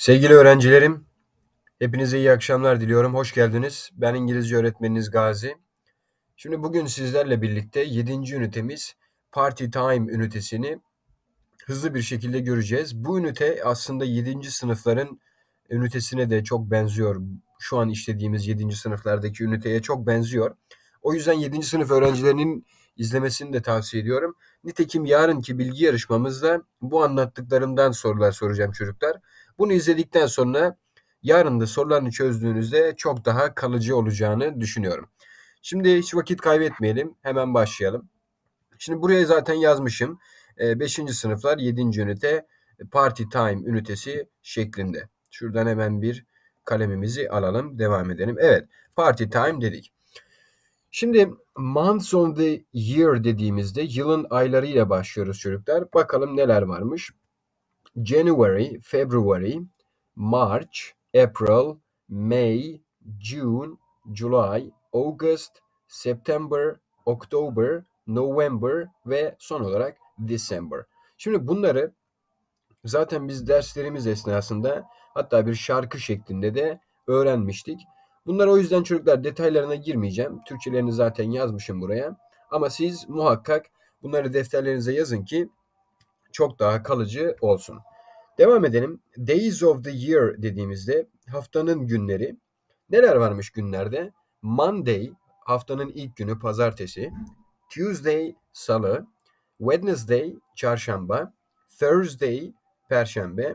Sevgili öğrencilerim, hepinize iyi akşamlar diliyorum. Hoş geldiniz. Ben İngilizce öğretmeniniz Gazi. Şimdi bugün sizlerle birlikte 7. ünitemiz Party Time ünitesini hızlı bir şekilde göreceğiz. Bu ünite aslında 7. sınıfların ünitesine de çok benziyor. Şu an işlediğimiz 7. sınıflardaki üniteye çok benziyor. O yüzden 7. sınıf öğrencilerinin izlemesini de tavsiye ediyorum. Nitekim yarınki bilgi yarışmamızda bu anlattıklarımdan sorular soracağım çocuklar. Bunu izledikten sonra yarın da sorularını çözdüğünüzde çok daha kalıcı olacağını düşünüyorum. Şimdi hiç vakit kaybetmeyelim. Hemen başlayalım. Şimdi buraya zaten yazmışım. 5. E, sınıflar 7. ünite e, party time ünitesi şeklinde. Şuradan hemen bir kalemimizi alalım. Devam edelim. Evet. Party time dedik. Şimdi months on the year dediğimizde yılın aylarıyla başlıyoruz çocuklar. Bakalım neler varmış. January, February, March, April, May, June, July, August, September, October, November ve son olarak December. Şimdi bunları zaten biz derslerimiz esnasında hatta bir şarkı şeklinde de öğrenmiştik. Bunlar o yüzden çocuklar detaylarına girmeyeceğim. Türkçelerini zaten yazmışım buraya. Ama siz muhakkak bunları defterlerinize yazın ki çok daha kalıcı olsun. Devam edelim. Days of the year dediğimizde haftanın günleri. Neler varmış günlerde? Monday haftanın ilk günü pazartesi. Tuesday salı. Wednesday çarşamba. Thursday perşembe.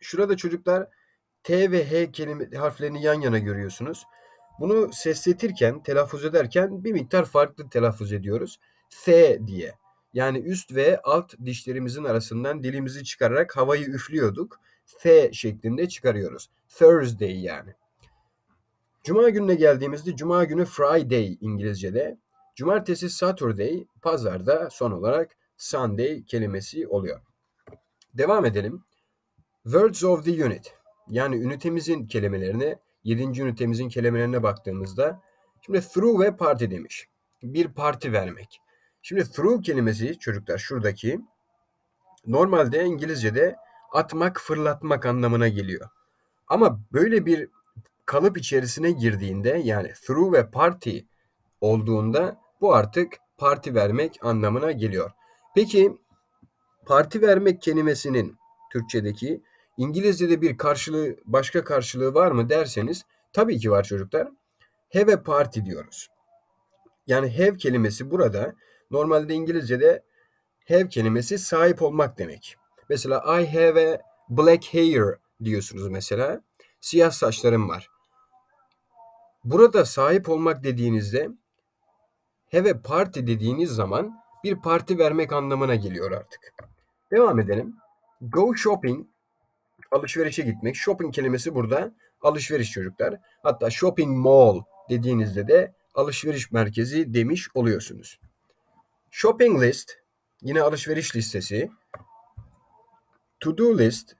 Şurada çocuklar T ve H kelime harflerini yan yana görüyorsunuz. Bunu sesletirken, telaffuz ederken bir miktar farklı telaffuz ediyoruz. Th diye. Yani üst ve alt dişlerimizin arasından dilimizi çıkararak havayı üflüyorduk. F şeklinde çıkarıyoruz. Thursday yani. Cuma gününe geldiğimizde cuma günü Friday İngilizce'de. Cumartesi Saturday, pazarda son olarak Sunday kelimesi oluyor. Devam edelim. Words of the unit. Yani ünitemizin kelimelerine, 7. ünitemizin kelimelerine baktığımızda şimdi through ve party demiş. Bir parti vermek. Şimdi through kelimesi çocuklar şuradaki normalde İngilizce'de atmak, fırlatmak anlamına geliyor. Ama böyle bir kalıp içerisine girdiğinde yani through ve party olduğunda bu artık parti vermek anlamına geliyor. Peki parti vermek kelimesinin Türkçedeki İngilizce'de bir karşılığı başka karşılığı var mı derseniz tabii ki var çocuklar. Have a party diyoruz. Yani have kelimesi burada Normalde İngilizce'de have kelimesi sahip olmak demek. Mesela I have a black hair diyorsunuz mesela. Siyah saçlarım var. Burada sahip olmak dediğinizde have a party dediğiniz zaman bir parti vermek anlamına geliyor artık. Devam edelim. Go shopping alışverişe gitmek. Shopping kelimesi burada alışveriş çocuklar. Hatta shopping mall dediğinizde de alışveriş merkezi demiş oluyorsunuz. Shopping list yine alışveriş listesi. To do list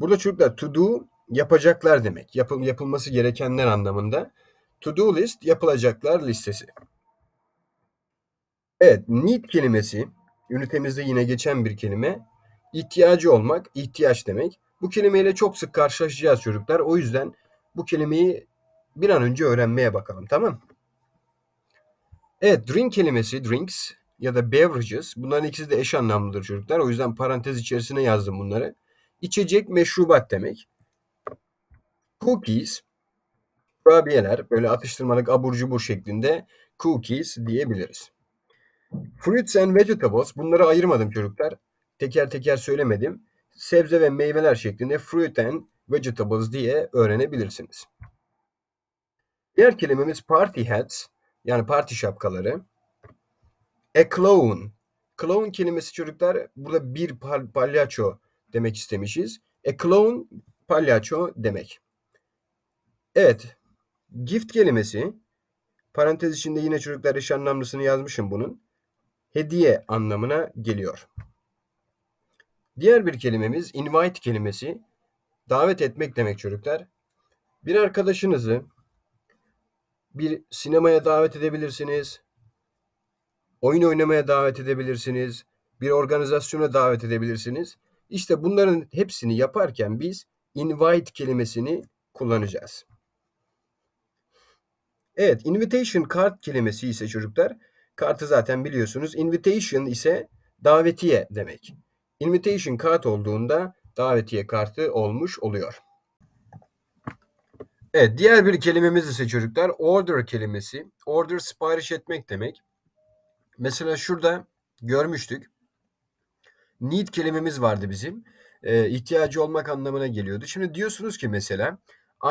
burada çocuklar to do yapacaklar demek. Yapıl, yapılması gerekenler anlamında. To do list yapılacaklar listesi. Evet need kelimesi ünitemizde yine geçen bir kelime. İhtiyacı olmak, ihtiyaç demek. Bu kelimeyle çok sık karşılaşacağız çocuklar. O yüzden bu kelimeyi bir an önce öğrenmeye bakalım tamam Evet drink kelimesi drinks ya da beverages. Bunların ikisi de eş anlamlıdır çocuklar. O yüzden parantez içerisine yazdım bunları. İçecek meşrubat demek. Cookies, kurabiyeler böyle atıştırmalık abur cubur şeklinde cookies diyebiliriz. Fruits and vegetables bunları ayırmadım çocuklar. Teker teker söylemedim. Sebze ve meyveler şeklinde fruit and vegetables diye öğrenebilirsiniz. Diğer kelimemiz party hats yani parti şapkaları. A e, clown. Clown kelimesi çocuklar burada bir pal palyaço demek istemişiz. A e, clown palyaço demek. Evet. Gift kelimesi parantez içinde yine çocuklar eş anlamlısını yazmışım bunun. Hediye anlamına geliyor. Diğer bir kelimemiz invite kelimesi. Davet etmek demek çocuklar. Bir arkadaşınızı bir sinemaya davet edebilirsiniz oyun oynamaya davet edebilirsiniz, bir organizasyona davet edebilirsiniz. İşte bunların hepsini yaparken biz invite kelimesini kullanacağız. Evet, invitation kart kelimesi ise çocuklar, kartı zaten biliyorsunuz. Invitation ise davetiye demek. Invitation kart olduğunda davetiye kartı olmuş oluyor. Evet, diğer bir kelimemiz ise çocuklar order kelimesi. Order sipariş etmek demek. Mesela şurada görmüştük. Need kelimemiz vardı bizim. E, ihtiyacı olmak anlamına geliyordu. Şimdi diyorsunuz ki mesela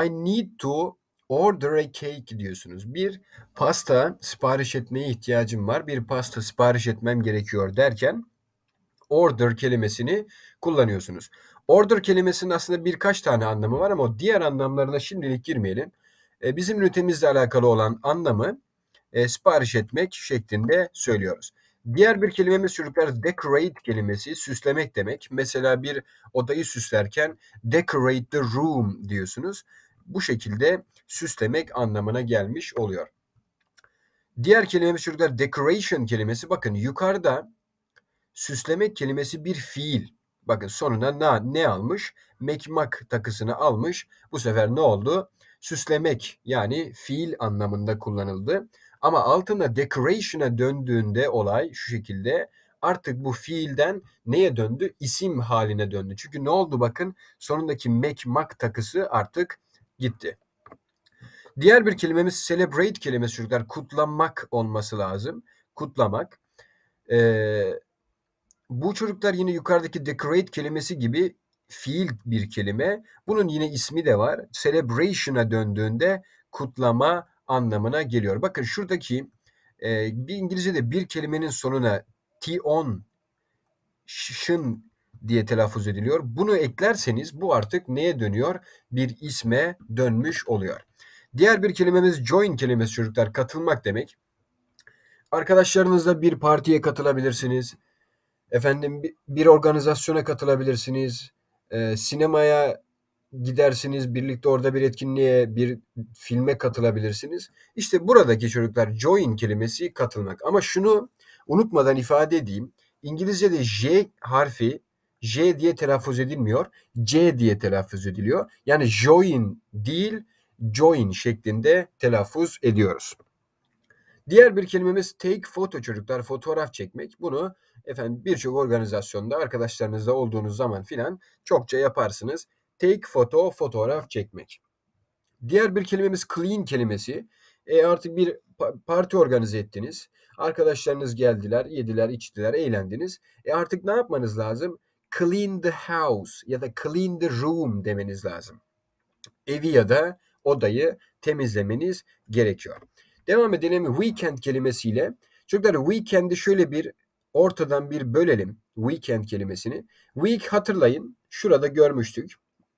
I need to order a cake diyorsunuz. Bir pasta sipariş etmeye ihtiyacım var. Bir pasta sipariş etmem gerekiyor derken order kelimesini kullanıyorsunuz. Order kelimesinin aslında birkaç tane anlamı var ama diğer anlamlarına şimdilik girmeyelim. Ee, bizim ünitemizle alakalı olan anlamı e, sipariş etmek şeklinde söylüyoruz. Diğer bir kelimemiz çocuklar decorate kelimesi süslemek demek. Mesela bir odayı süslerken decorate the room diyorsunuz. Bu şekilde süslemek anlamına gelmiş oluyor. Diğer kelimemiz çocuklar decoration kelimesi. Bakın yukarıda süslemek kelimesi bir fiil. Bakın sonuna na, ne almış? Mekmak takısını almış. Bu sefer ne oldu? Süslemek yani fiil anlamında kullanıldı. Ama altına decoration'a döndüğünde olay şu şekilde artık bu fiilden neye döndü? İsim haline döndü. Çünkü ne oldu bakın sonundaki mek mak takısı artık gitti. Diğer bir kelimemiz celebrate kelimesi çocuklar. Kutlamak olması lazım. Kutlamak. Ee, bu çocuklar yine yukarıdaki decorate kelimesi gibi fiil bir kelime. Bunun yine ismi de var. Celebration'a döndüğünde kutlama anlamına geliyor. Bakın şuradaki e, bir İngilizce'de bir kelimenin sonuna t-on şın diye telaffuz ediliyor. Bunu eklerseniz bu artık neye dönüyor? Bir isme dönmüş oluyor. Diğer bir kelimemiz join kelimesi çocuklar katılmak demek. Arkadaşlarınızla bir partiye katılabilirsiniz. Efendim bir organizasyona katılabilirsiniz. E, sinemaya gidersiniz, birlikte orada bir etkinliğe, bir filme katılabilirsiniz. İşte buradaki çocuklar join kelimesi katılmak. Ama şunu unutmadan ifade edeyim. İngilizce'de J harfi J diye telaffuz edilmiyor. C diye telaffuz ediliyor. Yani join değil, join şeklinde telaffuz ediyoruz. Diğer bir kelimemiz take photo çocuklar fotoğraf çekmek. Bunu efendim birçok organizasyonda arkadaşlarınızla olduğunuz zaman filan çokça yaparsınız. Take photo, fotoğraf çekmek. Diğer bir kelimemiz clean kelimesi. E artık bir parti organize ettiniz. Arkadaşlarınız geldiler, yediler, içtiler, eğlendiniz. E artık ne yapmanız lazım? Clean the house ya da clean the room demeniz lazım. Evi ya da odayı temizlemeniz gerekiyor. Devam edelim weekend kelimesiyle. Çocuklar weekend'i şöyle bir ortadan bir bölelim. Weekend kelimesini. Week hatırlayın. Şurada görmüştük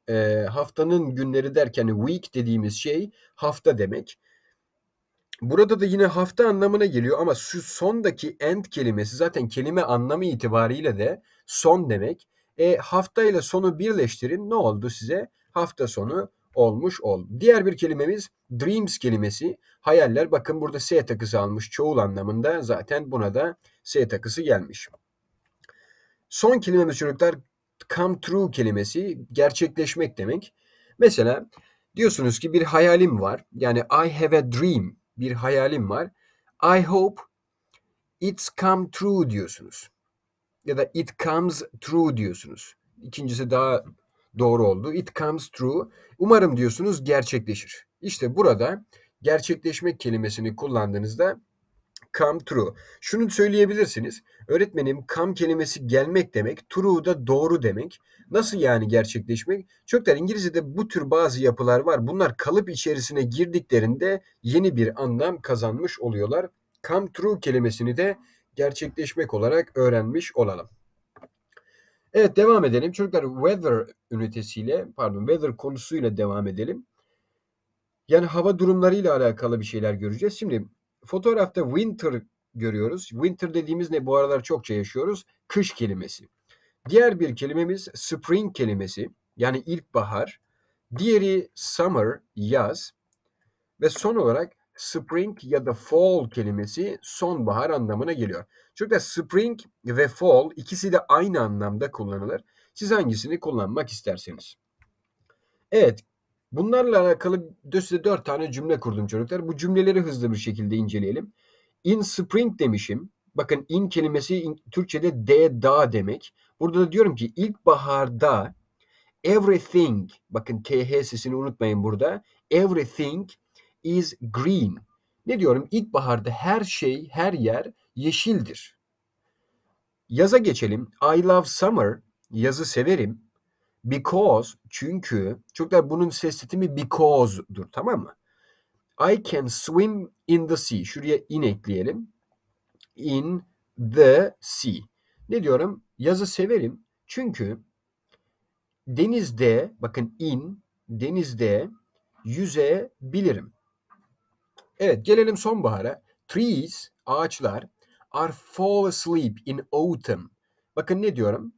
e, haftanın günleri derken week dediğimiz şey hafta demek. Burada da yine hafta anlamına geliyor ama şu sondaki end kelimesi zaten kelime anlamı itibariyle de son demek. E, hafta ile sonu birleştirin ne oldu size? Hafta sonu olmuş ol. Diğer bir kelimemiz dreams kelimesi. Hayaller bakın burada S takısı almış çoğul anlamında zaten buna da S takısı gelmiş. Son kelimemiz çocuklar come true kelimesi gerçekleşmek demek. Mesela diyorsunuz ki bir hayalim var. Yani I have a dream. Bir hayalim var. I hope it's come true diyorsunuz. Ya da it comes true diyorsunuz. İkincisi daha doğru oldu. It comes true. Umarım diyorsunuz gerçekleşir. İşte burada gerçekleşmek kelimesini kullandığınızda come true. Şunu söyleyebilirsiniz. Öğretmenim come kelimesi gelmek demek, true da doğru demek. Nasıl yani gerçekleşmek? Çoktan İngilizce'de bu tür bazı yapılar var. Bunlar kalıp içerisine girdiklerinde yeni bir anlam kazanmış oluyorlar. Come true kelimesini de gerçekleşmek olarak öğrenmiş olalım. Evet devam edelim. Çocuklar weather ünitesiyle pardon weather konusuyla devam edelim. Yani hava durumlarıyla alakalı bir şeyler göreceğiz. Şimdi Fotoğrafta winter görüyoruz. Winter dediğimiz ne? Bu aralar çokça yaşıyoruz. Kış kelimesi. Diğer bir kelimemiz spring kelimesi. Yani ilkbahar. Diğeri summer, yaz. Ve son olarak spring ya da fall kelimesi sonbahar anlamına geliyor. Çünkü spring ve fall ikisi de aynı anlamda kullanılır. Siz hangisini kullanmak isterseniz. Evet, Bunlarla alakalı size dört tane cümle kurdum çocuklar. Bu cümleleri hızlı bir şekilde inceleyelim. In spring demişim. Bakın in kelimesi in, Türkçe'de de da demek. Burada da diyorum ki ilkbaharda everything bakın th sesini unutmayın burada. Everything is green. Ne diyorum? İlkbaharda her şey, her yer yeşildir. Yaza geçelim. I love summer. Yazı severim. Because çünkü çocuklar bunun ses titimi because'dur tamam mı? I can swim in the sea. Şuraya in ekleyelim. In the sea. Ne diyorum? Yazı severim. Çünkü denizde bakın in denizde yüzebilirim. Evet gelelim sonbahara. Trees ağaçlar are fall asleep in autumn. Bakın ne diyorum?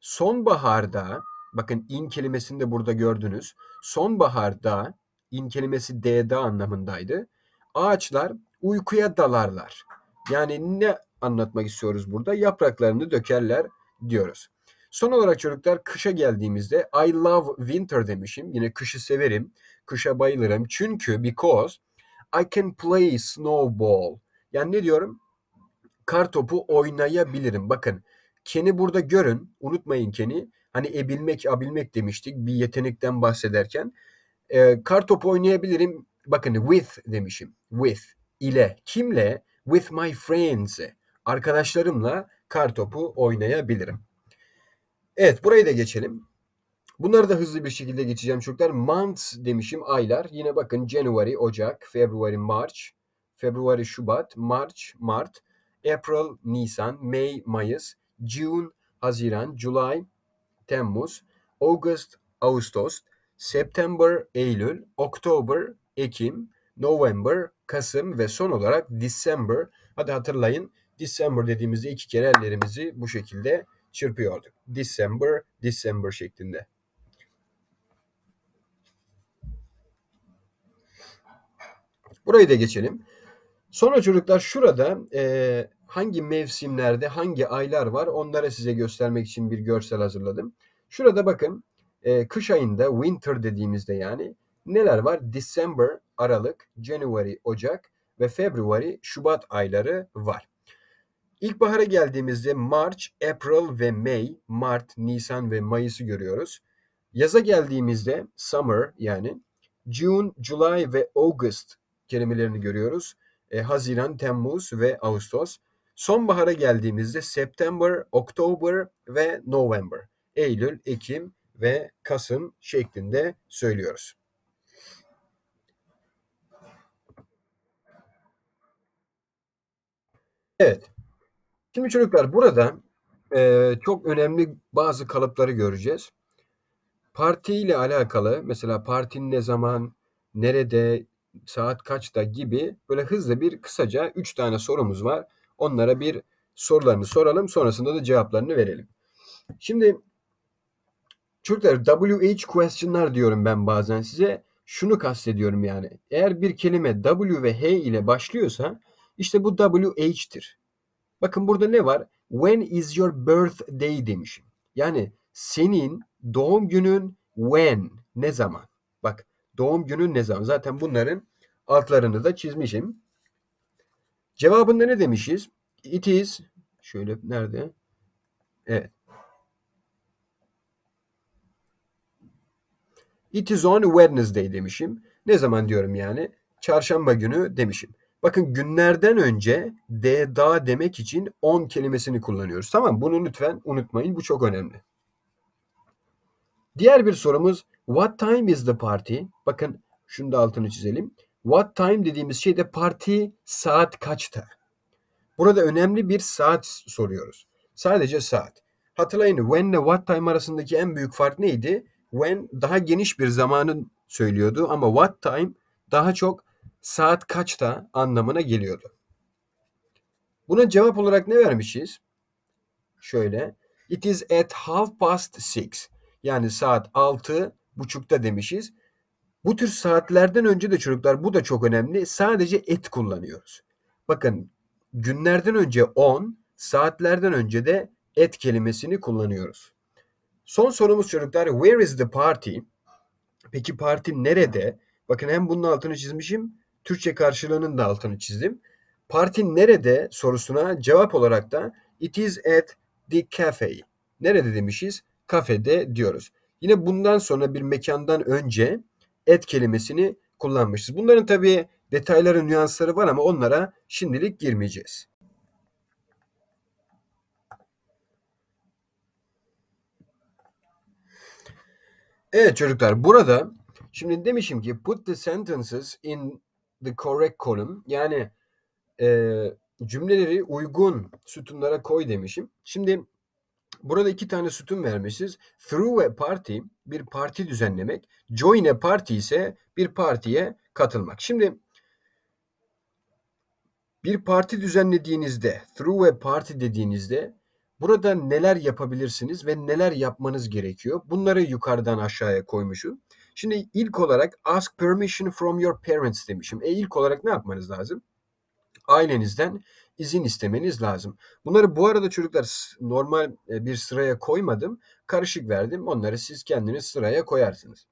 Sonbaharda Bakın in kelimesini de burada gördünüz. Sonbaharda in kelimesi D'da anlamındaydı. Ağaçlar uykuya dalarlar. Yani ne anlatmak istiyoruz burada? Yapraklarını dökerler diyoruz. Son olarak çocuklar kışa geldiğimizde I love winter demişim. Yine kışı severim. Kışa bayılırım. Çünkü because I can play snowball. Yani ne diyorum? Kar topu oynayabilirim. Bakın Ken'i burada görün. Unutmayın Ken'i. Hani ebilmek, abilmek demiştik bir yetenekten bahsederken. E, kar topu oynayabilirim. Bakın with demişim. With. ile Kimle? With my friends. Arkadaşlarımla kar topu oynayabilirim. Evet burayı da geçelim. Bunları da hızlı bir şekilde geçeceğim çocuklar. Months demişim aylar. Yine bakın January, Ocak, February, March, February, Şubat, March, Mart, April, Nisan, May, Mayıs, June, Haziran, July, Temmuz, August, Ağustos, September, Eylül, October, Ekim, November, Kasım ve son olarak December. Hadi hatırlayın December dediğimizde iki kere ellerimizi bu şekilde çırpıyorduk. December, December şeklinde. Burayı da geçelim. Sonra çocuklar şurada e, hangi mevsimlerde hangi aylar var onları size göstermek için bir görsel hazırladım. Şurada bakın e, kış ayında winter dediğimizde yani neler var? December, Aralık, January, Ocak ve February, Şubat ayları var. İlkbahara geldiğimizde March, April ve May, Mart, Nisan ve Mayıs'ı görüyoruz. Yaza geldiğimizde summer yani June, July ve August kelimelerini görüyoruz. E, Haziran, Temmuz ve Ağustos. Sonbahara geldiğimizde September, October ve November. Eylül, Ekim ve Kasım şeklinde söylüyoruz. Evet. Şimdi çocuklar burada e, çok önemli bazı kalıpları göreceğiz. Parti ile alakalı mesela partinin ne zaman, nerede, saat kaçta gibi böyle hızlı bir kısaca 3 tane sorumuz var. Onlara bir sorularını soralım. Sonrasında da cevaplarını verelim. Şimdi çocuklar WH questionlar diyorum ben bazen size. Şunu kastediyorum yani. Eğer bir kelime W ve H ile başlıyorsa işte bu WH'tir. Bakın burada ne var? When is your birthday demişim. Yani senin doğum günün when ne zaman? Bak doğum günün ne zaman? Zaten bunların altlarını da çizmişim. Cevabında ne demişiz? It is şöyle nerede? Evet. It is on Wednesday demişim. Ne zaman diyorum yani? Çarşamba günü demişim. Bakın günlerden önce de da demek için on kelimesini kullanıyoruz. Tamam bunu lütfen unutmayın. Bu çok önemli. Diğer bir sorumuz what time is the party? Bakın şunu da altını çizelim. What time dediğimiz şey de parti saat kaçta? Burada önemli bir saat soruyoruz. Sadece saat. Hatırlayın when ile what time arasındaki en büyük fark neydi? When daha geniş bir zamanı söylüyordu ama what time daha çok saat kaçta anlamına geliyordu. Buna cevap olarak ne vermişiz? Şöyle. It is at half past six. Yani saat altı buçukta demişiz. Bu tür saatlerden önce de çocuklar bu da çok önemli. Sadece et kullanıyoruz. Bakın günlerden önce 10, saatlerden önce de et kelimesini kullanıyoruz. Son sorumuz çocuklar where is the party? Peki parti nerede? Bakın hem bunun altını çizmişim, Türkçe karşılığının da altını çizdim. Parti nerede sorusuna cevap olarak da it is at the cafe. Nerede demişiz? Kafede diyoruz. Yine bundan sonra bir mekandan önce et kelimesini kullanmışız. Bunların tabii detayları, nüansları var ama onlara şimdilik girmeyeceğiz. Evet çocuklar burada şimdi demişim ki put the sentences in the correct column yani e, cümleleri uygun sütunlara koy demişim. Şimdi Burada iki tane sütun vermişiz. Through a party bir parti düzenlemek. Join a party ise bir partiye katılmak. Şimdi bir parti düzenlediğinizde, through a party dediğinizde burada neler yapabilirsiniz ve neler yapmanız gerekiyor? Bunları yukarıdan aşağıya koymuşum. Şimdi ilk olarak ask permission from your parents demişim. E ilk olarak ne yapmanız lazım? ailenizden izin istemeniz lazım. Bunları bu arada çocuklar normal e, bir sıraya koymadım. Karışık verdim. Onları siz kendiniz sıraya koyarsınız.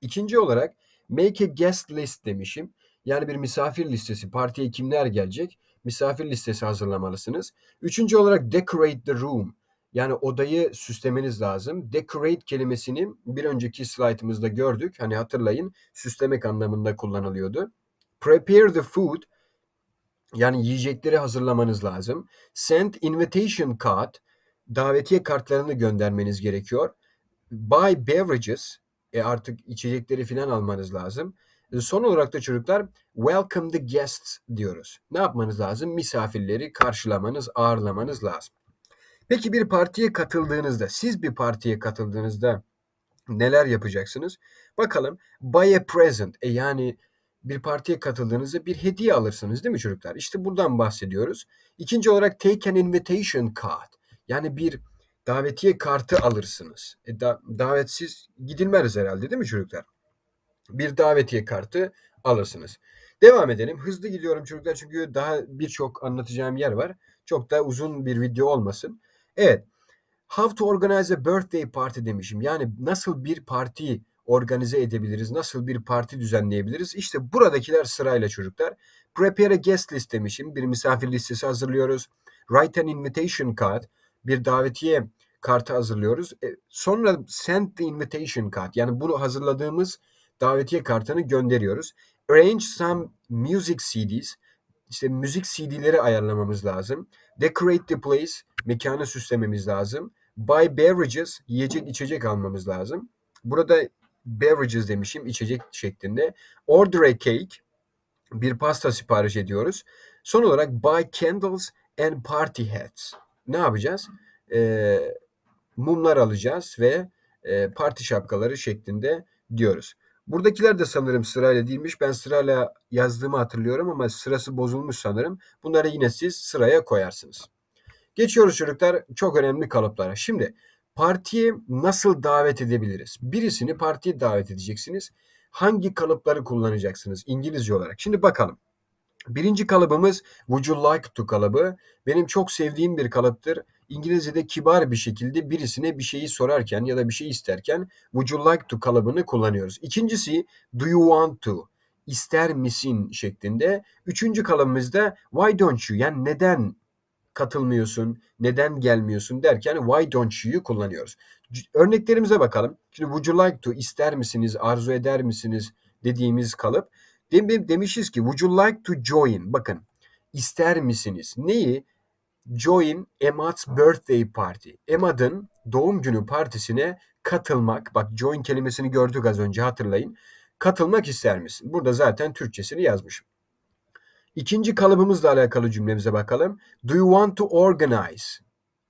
İkinci olarak make a guest list demişim. Yani bir misafir listesi. Partiye kimler gelecek? Misafir listesi hazırlamalısınız. Üçüncü olarak decorate the room. Yani odayı süslemeniz lazım. Decorate kelimesini bir önceki slaytımızda gördük. Hani hatırlayın süslemek anlamında kullanılıyordu. Prepare the food yani yiyecekleri hazırlamanız lazım. Send invitation card, davetiye kartlarını göndermeniz gerekiyor. Buy beverages, e artık içecekleri falan almanız lazım. E, son olarak da çocuklar welcome the guests diyoruz. Ne yapmanız lazım? Misafirleri karşılamanız, ağırlamanız lazım. Peki bir partiye katıldığınızda, siz bir partiye katıldığınızda neler yapacaksınız? Bakalım buy a present, e yani bir partiye katıldığınızda bir hediye alırsınız değil mi çocuklar? İşte buradan bahsediyoruz. İkinci olarak take an invitation card. Yani bir davetiye kartı alırsınız. E, da, davetsiz gidilmez herhalde değil mi çocuklar? Bir davetiye kartı alırsınız. Devam edelim. Hızlı gidiyorum çocuklar çünkü daha birçok anlatacağım yer var. Çok da uzun bir video olmasın. Evet. How to organize a birthday party demişim. Yani nasıl bir parti organize edebiliriz? Nasıl bir parti düzenleyebiliriz? İşte buradakiler sırayla çocuklar. Prepare a guest list demişim. Bir misafir listesi hazırlıyoruz. Write an invitation card. Bir davetiye kartı hazırlıyoruz. E, sonra send the invitation card. Yani bunu hazırladığımız davetiye kartını gönderiyoruz. Arrange some music CDs. İşte müzik CD'leri ayarlamamız lazım. Decorate the place. Mekanı süslememiz lazım. Buy beverages. Yiyecek içecek almamız lazım. Burada beverages demişim içecek şeklinde. Order a cake bir pasta sipariş ediyoruz. Son olarak buy candles and party hats. Ne yapacağız? E, mumlar alacağız ve e, parti şapkaları şeklinde diyoruz. Buradakiler de sanırım sırayla değilmiş. Ben sırayla yazdığımı hatırlıyorum ama sırası bozulmuş sanırım. Bunları yine siz sıraya koyarsınız. Geçiyoruz çocuklar çok önemli kalıplara. Şimdi partiye nasıl davet edebiliriz? Birisini partiye davet edeceksiniz. Hangi kalıpları kullanacaksınız İngilizce olarak? Şimdi bakalım. Birinci kalıbımız Would you like to kalıbı. Benim çok sevdiğim bir kalıptır. İngilizce'de kibar bir şekilde birisine bir şeyi sorarken ya da bir şey isterken Would you like to kalıbını kullanıyoruz. İkincisi Do you want to? ister misin şeklinde. Üçüncü kalıbımızda why don't you yani neden katılmıyorsun, neden gelmiyorsun derken why don't you kullanıyoruz. Örneklerimize bakalım. Şimdi would you like to, ister misiniz, arzu eder misiniz dediğimiz kalıp. Dem demişiz ki would you like to join? Bakın ister misiniz? Neyi? Join Emma's birthday party. Emmad'ın doğum günü partisine katılmak. Bak join kelimesini gördük az önce hatırlayın. Katılmak ister misin? Burada zaten Türkçesini yazmışım. İkinci kalıbımızla alakalı cümlemize bakalım. Do you want to organize?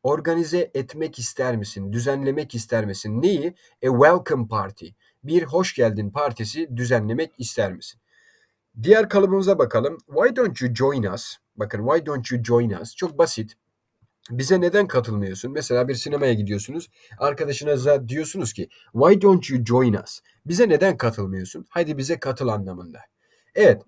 Organize etmek ister misin? Düzenlemek ister misin? Neyi? A welcome party. Bir hoş geldin partisi düzenlemek ister misin? Diğer kalıbımıza bakalım. Why don't you join us? Bakın why don't you join us? Çok basit. Bize neden katılmıyorsun? Mesela bir sinemaya gidiyorsunuz. Arkadaşınıza diyorsunuz ki why don't you join us? Bize neden katılmıyorsun? Haydi bize katıl anlamında. Evet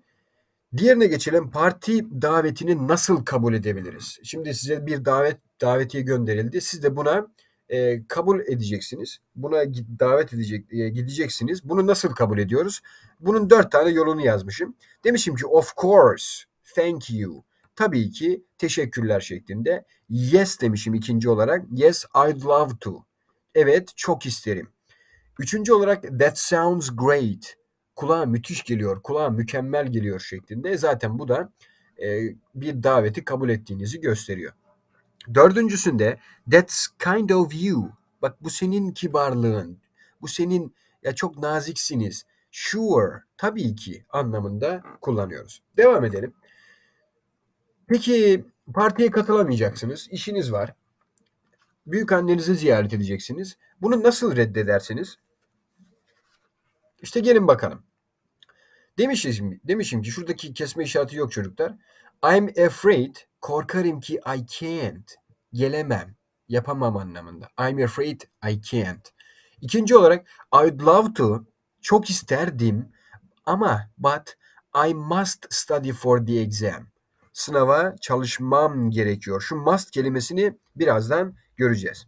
Diğerine geçelim. Parti davetini nasıl kabul edebiliriz? Şimdi size bir davet davetiye gönderildi. Siz de buna e, kabul edeceksiniz. Buna davet edecek e, gideceksiniz. Bunu nasıl kabul ediyoruz? Bunun dört tane yolunu yazmışım. Demişim ki of course, thank you. Tabii ki teşekkürler şeklinde. Yes demişim ikinci olarak. Yes, I'd love to. Evet, çok isterim. Üçüncü olarak that sounds great kulağa müthiş geliyor, kulağa mükemmel geliyor şeklinde. Zaten bu da e, bir daveti kabul ettiğinizi gösteriyor. Dördüncüsünde that's kind of you. Bak bu senin kibarlığın, bu senin ya çok naziksiniz. Sure, tabii ki anlamında kullanıyoruz. Devam edelim. Peki partiye katılamayacaksınız, işiniz var. Büyük annenizi ziyaret edeceksiniz. Bunu nasıl reddedersiniz? İşte gelin bakalım. Demişim, demişim ki şuradaki kesme işareti yok çocuklar. I'm afraid, korkarım ki I can't, gelemem, yapamam anlamında. I'm afraid I can't. İkinci olarak I'd love to, çok isterdim ama but I must study for the exam. Sınava çalışmam gerekiyor. Şu must kelimesini birazdan göreceğiz.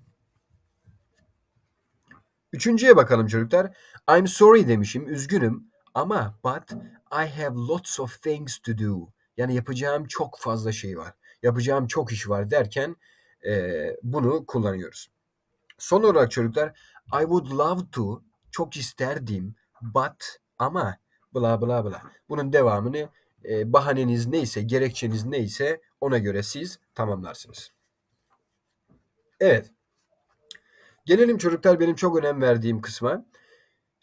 Üçüncüye bakalım çocuklar. I'm sorry demişim, üzgünüm ama but I have lots of things to do. Yani yapacağım çok fazla şey var. Yapacağım çok iş var derken e, bunu kullanıyoruz. Son olarak çocuklar I would love to çok isterdim but ama bla bla bla. Bunun devamını e, bahaneniz neyse, gerekçeniz neyse ona göre siz tamamlarsınız. Evet. Gelelim çocuklar benim çok önem verdiğim kısma.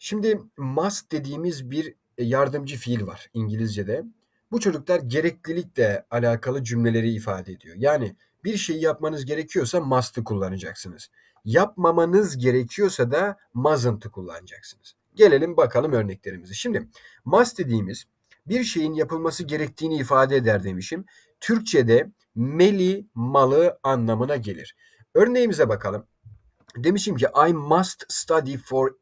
Şimdi must dediğimiz bir e, yardımcı fiil var İngilizce'de. Bu çocuklar gereklilikle alakalı cümleleri ifade ediyor. Yani bir şeyi yapmanız gerekiyorsa must'ı kullanacaksınız. Yapmamanız gerekiyorsa da mustn't'ı kullanacaksınız. Gelelim bakalım örneklerimizi. Şimdi must dediğimiz bir şeyin yapılması gerektiğini ifade eder demişim. Türkçe'de meli malı anlamına gelir. Örneğimize bakalım. Demişim ki I must study for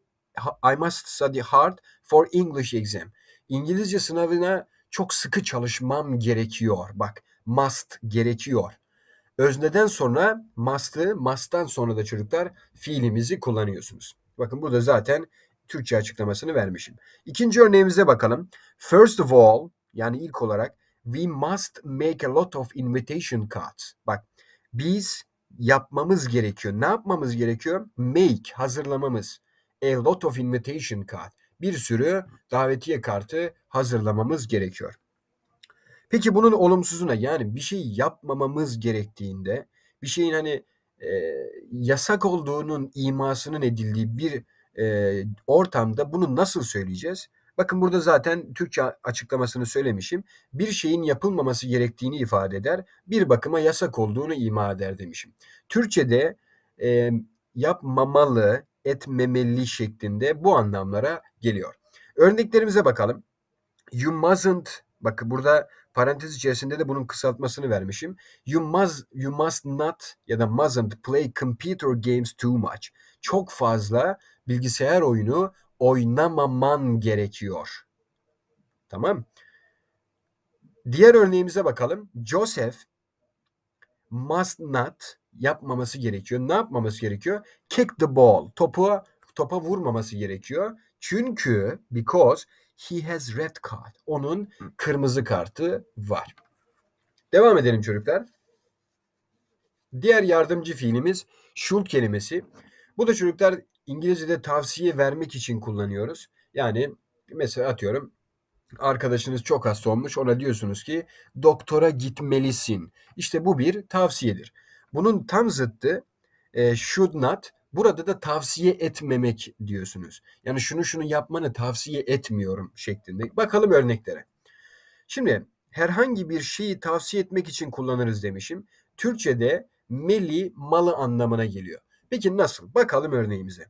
I must study hard for English exam. İngilizce sınavına çok sıkı çalışmam gerekiyor. Bak must gerekiyor. Özneden sonra must'ı, must'tan sonra da çocuklar fiilimizi kullanıyorsunuz. Bakın burada zaten Türkçe açıklamasını vermişim. İkinci örneğimize bakalım. First of all yani ilk olarak we must make a lot of invitation cards. Bak biz yapmamız gerekiyor. Ne yapmamız gerekiyor? Make hazırlamamız a lot of invitation card. Bir sürü davetiye kartı hazırlamamız gerekiyor. Peki bunun olumsuzuna yani bir şey yapmamamız gerektiğinde bir şeyin hani e, yasak olduğunun imasının edildiği bir e, ortamda bunu nasıl söyleyeceğiz? Bakın burada zaten Türkçe açıklamasını söylemişim. Bir şeyin yapılmaması gerektiğini ifade eder. Bir bakıma yasak olduğunu ima eder demişim. Türkçe'de e, yapmamalı, etmemeli şeklinde bu anlamlara geliyor. Örneklerimize bakalım. You mustn't, bakın burada parantez içerisinde de bunun kısaltmasını vermişim. You must, you must not ya da mustn't play computer games too much. Çok fazla bilgisayar oyunu oynamaman gerekiyor. Tamam. Diğer örneğimize bakalım. Joseph must not yapmaması gerekiyor. Ne yapmaması gerekiyor? Kick the ball. Topu topa vurmaması gerekiyor. Çünkü because he has red card. Onun kırmızı kartı var. Devam edelim çocuklar. Diğer yardımcı fiilimiz should kelimesi. Bu da çocuklar İngilizce'de tavsiye vermek için kullanıyoruz. Yani mesela atıyorum arkadaşınız çok hasta olmuş ona diyorsunuz ki doktora gitmelisin. İşte bu bir tavsiyedir. Bunun tam zıttı e, should not. Burada da tavsiye etmemek diyorsunuz. Yani şunu şunu yapmanı tavsiye etmiyorum şeklinde. Bakalım örneklere. Şimdi herhangi bir şeyi tavsiye etmek için kullanırız demişim. Türkçe'de meli malı anlamına geliyor. Peki nasıl? Bakalım örneğimize.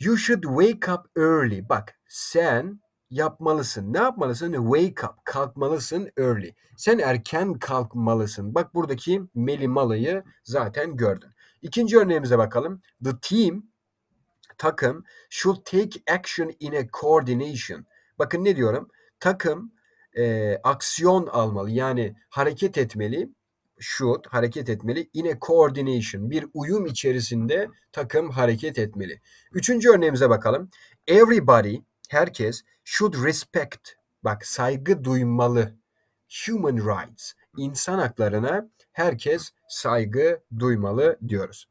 You should wake up early. Bak sen yapmalısın. Ne yapmalısın? Wake up. Kalkmalısın early. Sen erken kalkmalısın. Bak buradaki Meli Mala'yı zaten gördün. İkinci örneğimize bakalım. The team takım should take action in a coordination. Bakın ne diyorum? Takım e, aksiyon almalı. Yani hareket etmeli. Should hareket etmeli. In a coordination. Bir uyum içerisinde takım hareket etmeli. Üçüncü örneğimize bakalım. Everybody herkes should respect bak saygı duymalı human rights insan haklarına herkes saygı duymalı diyoruz.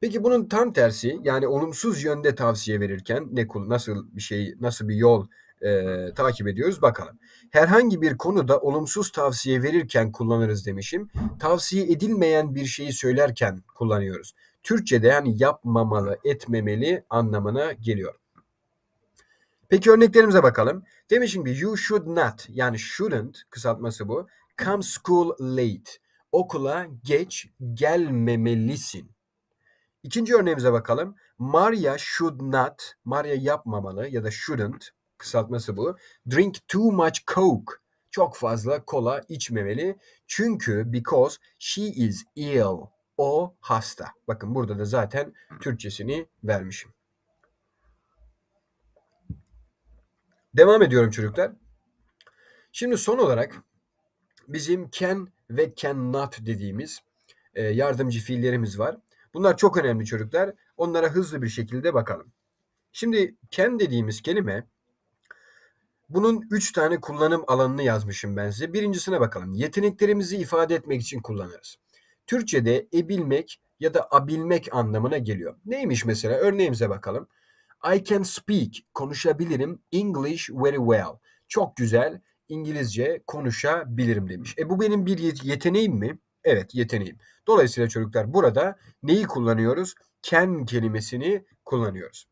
Peki bunun tam tersi yani olumsuz yönde tavsiye verirken ne nasıl bir şey nasıl bir yol e, takip ediyoruz bakalım. Herhangi bir konuda olumsuz tavsiye verirken kullanırız demişim. Tavsiye edilmeyen bir şeyi söylerken kullanıyoruz. Türkçe'de yani yapmamalı, etmemeli anlamına geliyor. Peki örneklerimize bakalım. Demişim ki you should not yani shouldn't kısaltması bu. Come school late. Okula geç gelmemelisin. İkinci örneğimize bakalım. Maria should not, Maria yapmamalı ya da shouldn't kısaltması bu. Drink too much coke. Çok fazla kola içmemeli. Çünkü because she is ill. O hasta. Bakın burada da zaten Türkçesini vermişim. Devam ediyorum çocuklar. Şimdi son olarak bizim can ve cannot dediğimiz e, yardımcı fiillerimiz var. Bunlar çok önemli çocuklar. Onlara hızlı bir şekilde bakalım. Şimdi can dediğimiz kelime bunun üç tane kullanım alanını yazmışım ben size. Birincisine bakalım. Yeteneklerimizi ifade etmek için kullanırız. Türkçe'de ebilmek ya da abilmek anlamına geliyor. Neymiş mesela? Örneğimize bakalım. I can speak, konuşabilirim. English very well. Çok güzel İngilizce konuşabilirim demiş. E bu benim bir yeteneğim mi? Evet yeteneğim. Dolayısıyla çocuklar burada neyi kullanıyoruz? Can kelimesini kullanıyoruz.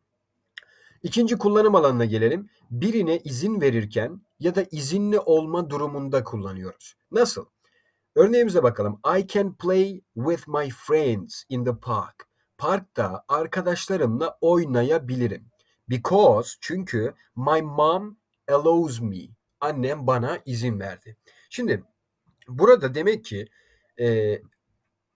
İkinci kullanım alanına gelelim. Birine izin verirken ya da izinli olma durumunda kullanıyoruz. Nasıl? Örneğimize bakalım. I can play with my friends in the park parkta arkadaşlarımla oynayabilirim. Because çünkü my mom allows me. Annem bana izin verdi. Şimdi burada demek ki e,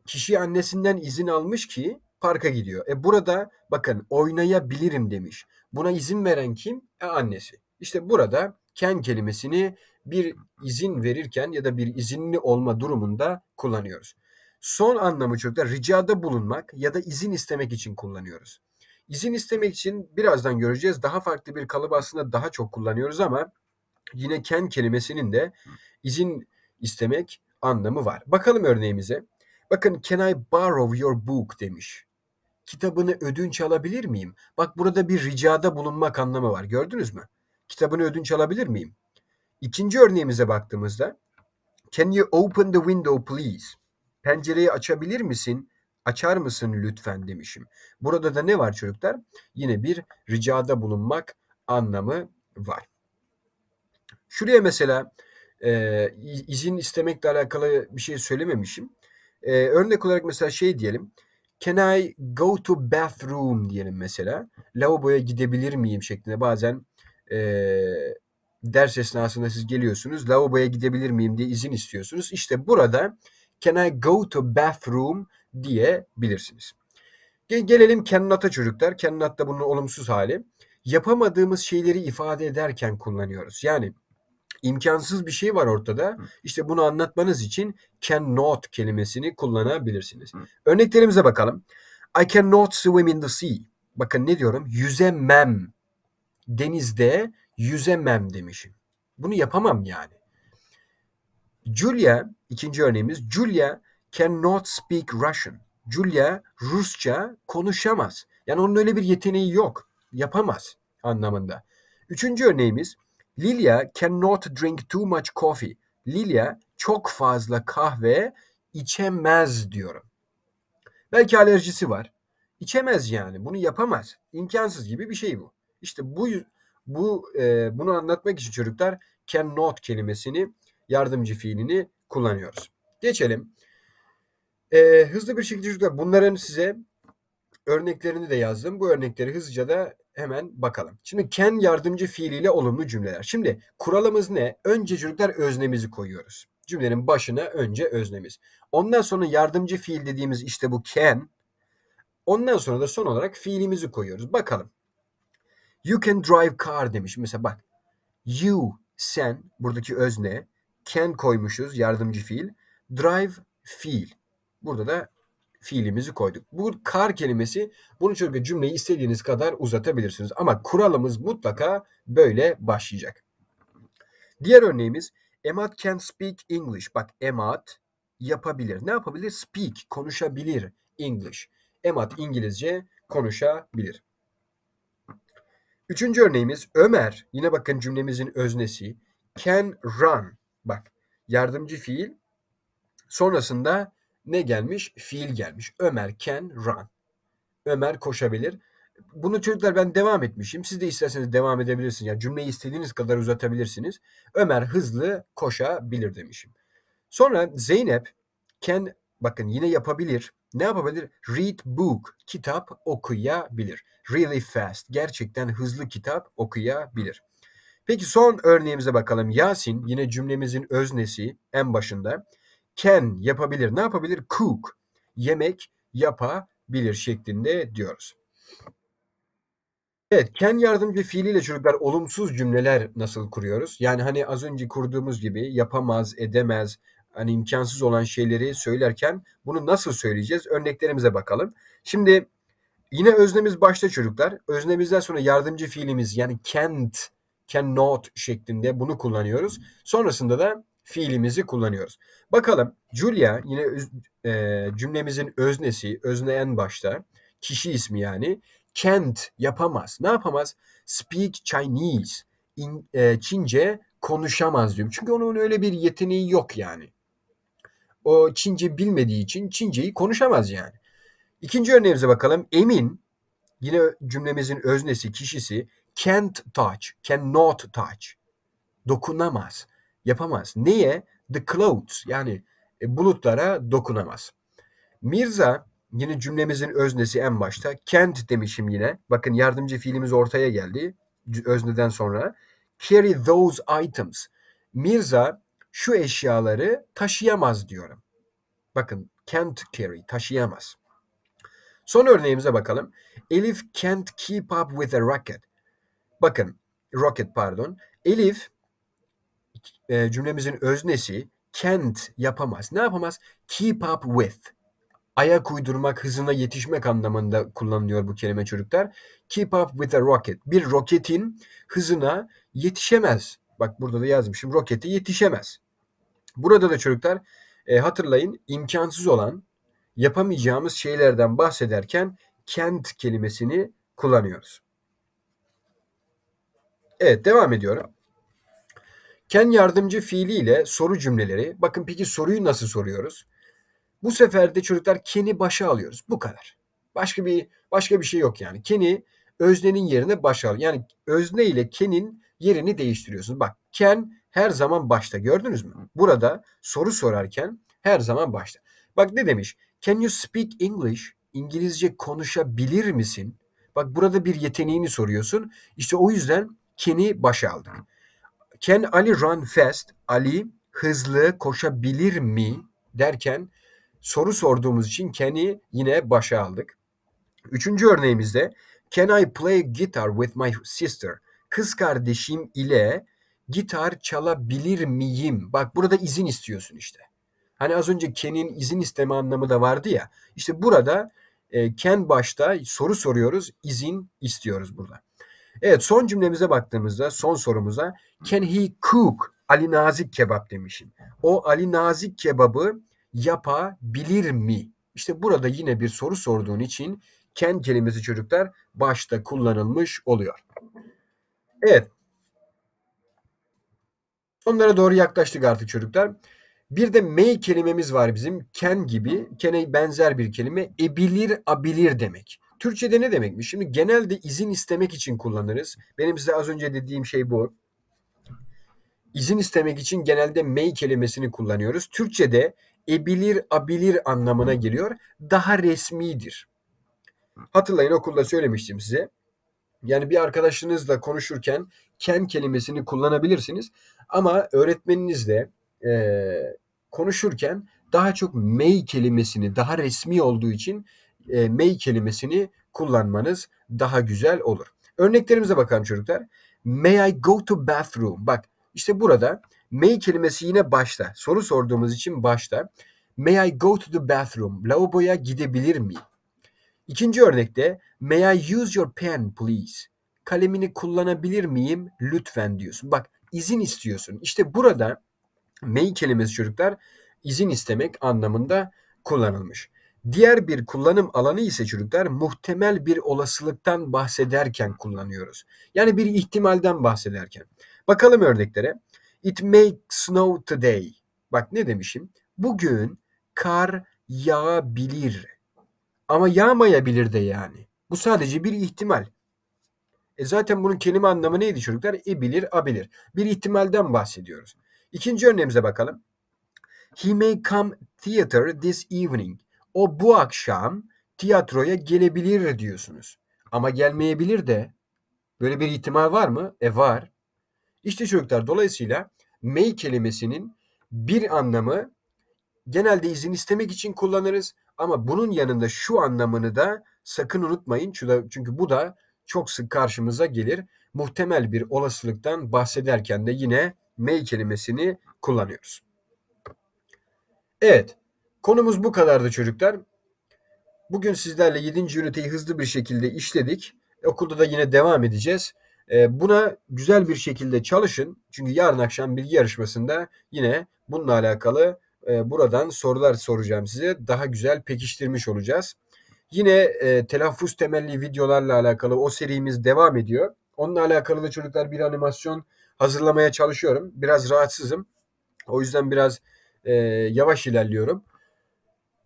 kişi annesinden izin almış ki parka gidiyor. E burada bakın oynayabilirim demiş. Buna izin veren kim? E annesi. İşte burada can kelimesini bir izin verirken ya da bir izinli olma durumunda kullanıyoruz. Son anlamı çok da ricada bulunmak ya da izin istemek için kullanıyoruz. İzin istemek için birazdan göreceğiz. Daha farklı bir kalıp aslında daha çok kullanıyoruz ama yine ken kelimesinin de izin istemek anlamı var. Bakalım örneğimize. Bakın can I borrow your book demiş. Kitabını ödünç alabilir miyim? Bak burada bir ricada bulunmak anlamı var. Gördünüz mü? Kitabını ödünç alabilir miyim? İkinci örneğimize baktığımızda Can you open the window please? Pencereyi açabilir misin? Açar mısın lütfen demişim. Burada da ne var çocuklar? Yine bir ricada bulunmak anlamı var. Şuraya mesela e, izin istemekle alakalı bir şey söylememişim. E, örnek olarak mesela şey diyelim. Can I go to bathroom diyelim mesela. Lavaboya gidebilir miyim şeklinde bazen e, ders esnasında siz geliyorsunuz. Lavaboya gidebilir miyim diye izin istiyorsunuz. İşte burada Can I go to bathroom diyebilirsiniz. Gelelim cannot'a çocuklar. Cannot da bunun olumsuz hali. Yapamadığımız şeyleri ifade ederken kullanıyoruz. Yani imkansız bir şey var ortada. İşte bunu anlatmanız için cannot kelimesini kullanabilirsiniz. Örneklerimize bakalım. I cannot swim in the sea. Bakın ne diyorum? Yüzemem. Denizde yüzemem demişim. Bunu yapamam yani. Julia, ikinci örneğimiz Julia cannot speak Russian. Julia Rusça konuşamaz. Yani onun öyle bir yeteneği yok. Yapamaz anlamında. Üçüncü örneğimiz Lilia cannot drink too much coffee. Lilia çok fazla kahve içemez diyorum. Belki alerjisi var. İçemez yani. Bunu yapamaz. İmkansız gibi bir şey bu. İşte bu bu e, bunu anlatmak için çocuklar cannot kelimesini yardımcı fiilini kullanıyoruz. Geçelim. Ee, hızlı bir şekilde bunların size örneklerini de yazdım. Bu örnekleri hızlıca da hemen bakalım. Şimdi can yardımcı fiiliyle olumlu cümleler. Şimdi kuralımız ne? Önce çocuklar öznemizi koyuyoruz. Cümlenin başına önce öznemiz. Ondan sonra yardımcı fiil dediğimiz işte bu can. Ondan sonra da son olarak fiilimizi koyuyoruz. Bakalım. You can drive car demiş. Mesela bak. You, sen, buradaki özne can koymuşuz yardımcı fiil. Drive fiil. Burada da fiilimizi koyduk. Bu kar kelimesi bunu çünkü cümleyi istediğiniz kadar uzatabilirsiniz. Ama kuralımız mutlaka böyle başlayacak. Diğer örneğimiz Emad can speak English. Bak Emad yapabilir. Ne yapabilir? Speak, konuşabilir English. Emad İngilizce konuşabilir. Üçüncü örneğimiz Ömer. Yine bakın cümlemizin öznesi. Can run. Bak yardımcı fiil sonrasında ne gelmiş? Fiil gelmiş. Ömer can run. Ömer koşabilir. Bunu çocuklar ben devam etmişim. Siz de isterseniz devam edebilirsiniz. Yani cümleyi istediğiniz kadar uzatabilirsiniz. Ömer hızlı koşabilir demişim. Sonra Zeynep can bakın yine yapabilir. Ne yapabilir? Read book. Kitap okuyabilir. Really fast. Gerçekten hızlı kitap okuyabilir. Peki son örneğimize bakalım. Yasin yine cümlemizin öznesi en başında. Can yapabilir. Ne yapabilir? Cook. Yemek yapabilir şeklinde diyoruz. Evet, can yardımcı fiiliyle çocuklar olumsuz cümleler nasıl kuruyoruz? Yani hani az önce kurduğumuz gibi yapamaz, edemez, hani imkansız olan şeyleri söylerken bunu nasıl söyleyeceğiz? Örneklerimize bakalım. Şimdi yine öznemiz başta çocuklar. Öznemizden sonra yardımcı fiilimiz yani can't cannot şeklinde bunu kullanıyoruz. Sonrasında da fiilimizi kullanıyoruz. Bakalım Julia yine e, cümlemizin öznesi, özne en başta kişi ismi yani can't yapamaz. Ne yapamaz? Speak Chinese. in e, Çince konuşamaz diyorum. Çünkü onun öyle bir yeteneği yok yani. O Çince bilmediği için Çinceyi konuşamaz yani. İkinci örneğimize bakalım. Emin yine cümlemizin öznesi, kişisi can't touch, cannot touch. Dokunamaz, yapamaz. Neye? The clouds yani e, bulutlara dokunamaz. Mirza yine cümlemizin öznesi en başta. Can't demişim yine. Bakın yardımcı fiilimiz ortaya geldi özneden sonra. Carry those items. Mirza şu eşyaları taşıyamaz diyorum. Bakın can't carry taşıyamaz. Son örneğimize bakalım. Elif can't keep up with a racket. Bakın Rocket pardon. Elif e, cümlemizin öznesi can't yapamaz. Ne yapamaz? Keep up with. Ayak uydurmak, hızına yetişmek anlamında kullanılıyor bu kelime çocuklar. Keep up with a rocket. Bir roketin hızına yetişemez. Bak burada da yazmışım. Roketi yetişemez. Burada da çocuklar e, hatırlayın imkansız olan yapamayacağımız şeylerden bahsederken can't kelimesini kullanıyoruz. Evet devam ediyorum. Ken yardımcı fiiliyle soru cümleleri. Bakın peki soruyu nasıl soruyoruz? Bu sefer de çocuklar keni başa alıyoruz. Bu kadar. Başka bir başka bir şey yok yani. Keni öznenin yerine başa al. Yani özne ile kenin yerini değiştiriyorsunuz. Bak ken her zaman başta gördünüz mü? Burada soru sorarken her zaman başta. Bak ne demiş? Can you speak English? İngilizce konuşabilir misin? Bak burada bir yeteneğini soruyorsun. İşte o yüzden Ken'i başa aldık. Can Ali run fast? Ali hızlı koşabilir mi derken soru sorduğumuz için Ken'i yine başa aldık. Üçüncü örneğimizde Can I play guitar with my sister? Kız kardeşim ile gitar çalabilir miyim? Bak burada izin istiyorsun işte. Hani az önce Ken'in izin isteme anlamı da vardı ya. İşte burada e, Ken başta soru soruyoruz, izin istiyoruz burada. Evet son cümlemize baktığımızda son sorumuza can he cook Ali Nazik kebap demişim. O Ali Nazik kebabı yapabilir mi? İşte burada yine bir soru sorduğun için can kelimesi çocuklar başta kullanılmış oluyor. Evet. Onlara doğru yaklaştık artık çocuklar. Bir de may kelimemiz var bizim. Can gibi. Can'e benzer bir kelime. Ebilir, abilir demek. Türkçe'de ne demekmiş? Şimdi genelde izin istemek için kullanırız. Benim size az önce dediğim şey bu. İzin istemek için genelde may kelimesini kullanıyoruz. Türkçe'de ebilir, abilir anlamına geliyor. Daha resmidir. Hatırlayın okulda söylemiştim size. Yani bir arkadaşınızla konuşurken ken kelimesini kullanabilirsiniz. Ama öğretmeninizle e, konuşurken daha çok may kelimesini daha resmi olduğu için e, may kelimesini kullanmanız daha güzel olur. Örneklerimize bakalım çocuklar. May I go to bathroom? Bak işte burada may kelimesi yine başta. Soru sorduğumuz için başta. May I go to the bathroom? Lavaboya gidebilir miyim? İkinci örnekte may I use your pen please? Kalemini kullanabilir miyim? Lütfen diyorsun. Bak izin istiyorsun. İşte burada may kelimesi çocuklar izin istemek anlamında kullanılmış. Diğer bir kullanım alanı ise çocuklar muhtemel bir olasılıktan bahsederken kullanıyoruz. Yani bir ihtimalden bahsederken. Bakalım örneklere. It may snow today. Bak ne demişim? Bugün kar yağabilir. Ama yağmayabilir de yani. Bu sadece bir ihtimal. E zaten bunun kelime anlamı neydi çocuklar? E bilir, a bilir. Bir ihtimalden bahsediyoruz. İkinci örneğimize bakalım. He may come theater this evening o bu akşam tiyatroya gelebilir diyorsunuz. Ama gelmeyebilir de böyle bir ihtimal var mı? E var. İşte çocuklar dolayısıyla may kelimesinin bir anlamı genelde izin istemek için kullanırız ama bunun yanında şu anlamını da sakın unutmayın. Çünkü bu da çok sık karşımıza gelir. Muhtemel bir olasılıktan bahsederken de yine may kelimesini kullanıyoruz. Evet. Konumuz bu kadardı çocuklar. Bugün sizlerle 7. üniteyi hızlı bir şekilde işledik. Okulda da yine devam edeceğiz. Ee, buna güzel bir şekilde çalışın. Çünkü yarın akşam bilgi yarışmasında yine bununla alakalı e, buradan sorular soracağım size. Daha güzel pekiştirmiş olacağız. Yine e, telaffuz temelli videolarla alakalı o serimiz devam ediyor. Onunla alakalı da çocuklar bir animasyon hazırlamaya çalışıyorum. Biraz rahatsızım. O yüzden biraz e, yavaş ilerliyorum.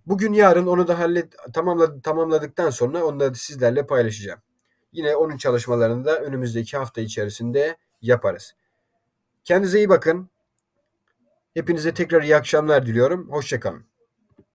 Bugün yarın onu da hallet tamamladı, tamamladıktan sonra onları sizlerle paylaşacağım. Yine onun çalışmalarını da önümüzdeki hafta içerisinde yaparız. Kendinize iyi bakın. Hepinize tekrar iyi akşamlar diliyorum. Hoşçakalın.